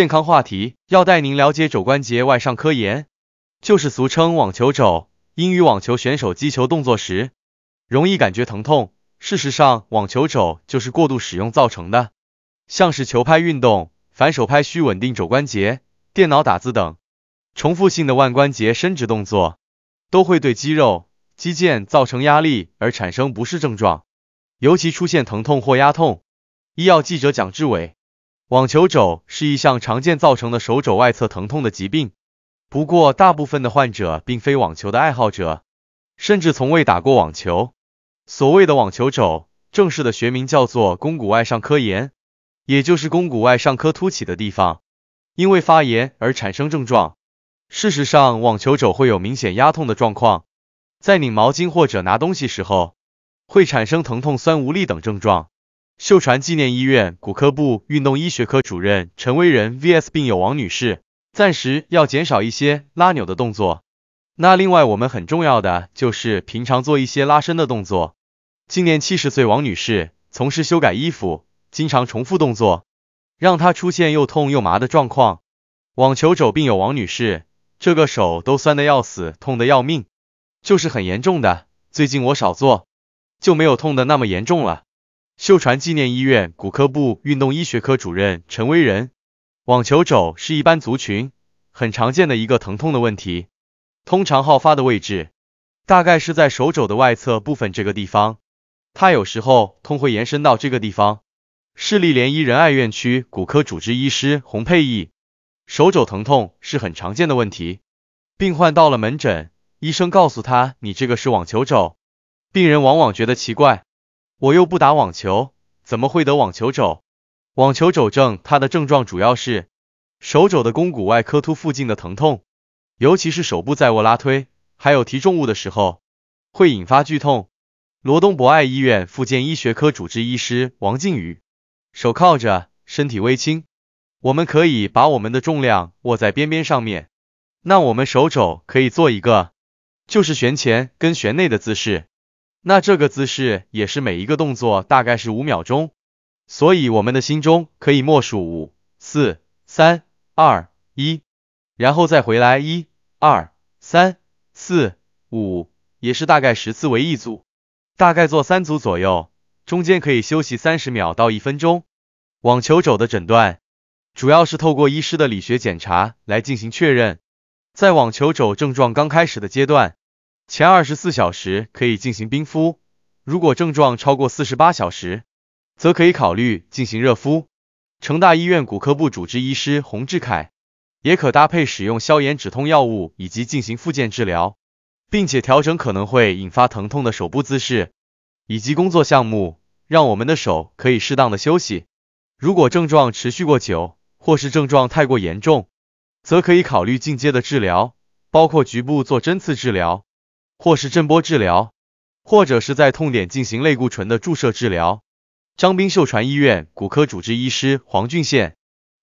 健康话题要带您了解肘关节外上科研，就是俗称网球肘。因与网球选手击球动作时容易感觉疼痛。事实上，网球肘就是过度使用造成的。像是球拍运动、反手拍需稳定肘关节、电脑打字等，重复性的腕关节伸直动作，都会对肌肉、肌腱造成压力而产生不适症状。尤其出现疼痛或压痛。医药记者蒋志伟。网球肘是一项常见造成的手肘外侧疼痛的疾病，不过大部分的患者并非网球的爱好者，甚至从未打过网球。所谓的网球肘，正式的学名叫做肱骨外上髁炎，也就是肱骨外上髁突起的地方，因为发炎而产生症状。事实上，网球肘会有明显压痛的状况，在拧毛巾或者拿东西时候，会产生疼痛、酸、无力等症状。秀传纪念医院骨科部运动医学科主任陈威仁 vs 病友王女士，暂时要减少一些拉扭的动作。那另外我们很重要的就是平常做一些拉伸的动作。今年七十岁王女士从事修改衣服，经常重复动作，让她出现又痛又麻的状况。网球肘病友王女士，这个手都酸的要死，痛的要命，就是很严重的。最近我少做，就没有痛的那么严重了。秀传纪念医院骨科部运动医学科主任陈威仁，网球肘是一般族群很常见的一个疼痛的问题，通常好发的位置大概是在手肘的外侧部分这个地方，它有时候痛会延伸到这个地方。市立联医仁爱院区骨科主治医师洪佩义，手肘疼痛是很常见的问题，病患到了门诊，医生告诉他你这个是网球肘，病人往往觉得奇怪。我又不打网球，怎么会得网球肘？网球肘症，它的症状主要是手肘的肱骨外科突附近的疼痛，尤其是手部在握拉推，还有提重物的时候，会引发剧痛。罗东博爱医院附件医学科主治医师王靖宇，手靠着，身体微倾，我们可以把我们的重量握在边边上面，那我们手肘可以做一个，就是旋前跟旋内的姿势。那这个姿势也是每一个动作大概是五秒钟，所以我们的心中可以默数五、四、三、二、一，然后再回来一、二、三、四、五，也是大概十次为一组，大概做三组左右，中间可以休息三十秒到一分钟。网球肘的诊断主要是透过医师的理学检查来进行确认，在网球肘症状刚开始的阶段。前二十四小时可以进行冰敷，如果症状超过四十八小时，则可以考虑进行热敷。成大医院骨科部主治医师洪志凯，也可搭配使用消炎止痛药物以及进行复健治疗，并且调整可能会引发疼痛的手部姿势以及工作项目，让我们的手可以适当的休息。如果症状持续过久或是症状太过严重，则可以考虑进阶的治疗，包括局部做针刺治疗。或是震波治疗，或者是在痛点进行类固醇的注射治疗。张斌秀传医院骨科主治医师黄俊宪，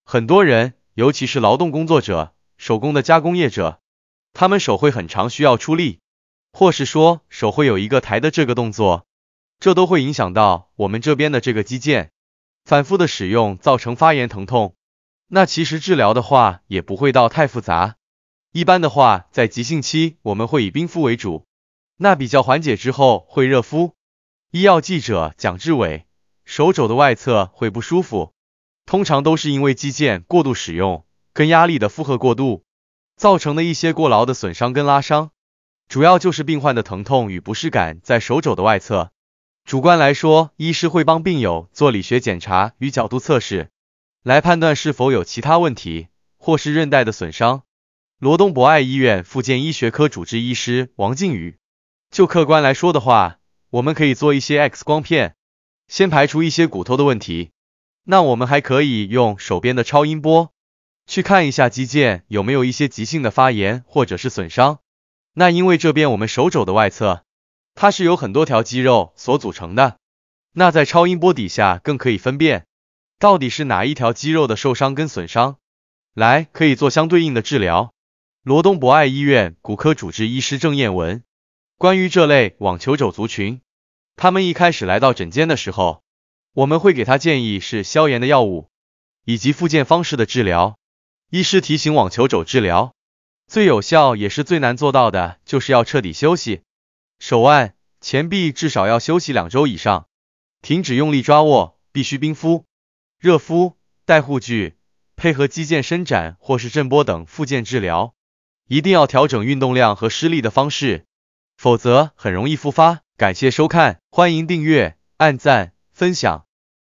很多人，尤其是劳动工作者、手工的加工业者，他们手会很长，需要出力，或是说手会有一个抬的这个动作，这都会影响到我们这边的这个肌腱，反复的使用造成发炎疼痛。那其实治疗的话也不会到太复杂，一般的话在急性期我们会以冰敷为主。那比较缓解之后会热敷。医药记者蒋志伟，手肘的外侧会不舒服，通常都是因为肌腱过度使用跟压力的负荷过度，造成的一些过劳的损伤跟拉伤，主要就是病患的疼痛与不适感在手肘的外侧。主观来说，医师会帮病友做理学检查与角度测试，来判断是否有其他问题或是韧带的损伤。罗东博爱医院附件医学科主治医师王靖宇。就客观来说的话，我们可以做一些 X 光片，先排除一些骨头的问题。那我们还可以用手边的超音波，去看一下肌腱有没有一些急性的发炎或者是损伤。那因为这边我们手肘的外侧，它是由很多条肌肉所组成的，那在超音波底下更可以分辨到底是哪一条肌肉的受伤跟损伤，来可以做相对应的治疗。罗东博爱医院骨科主治医师郑彦文。关于这类网球肘族群，他们一开始来到诊间的时候，我们会给他建议是消炎的药物，以及复健方式的治疗。医师提醒，网球肘治疗最有效也是最难做到的，就是要彻底休息，手腕、前臂至少要休息两周以上，停止用力抓握，必须冰敷、热敷、戴护具，配合肌腱伸展或是震波等复健治疗，一定要调整运动量和施力的方式。否则很容易复发。感谢收看，欢迎订阅、按赞、分享。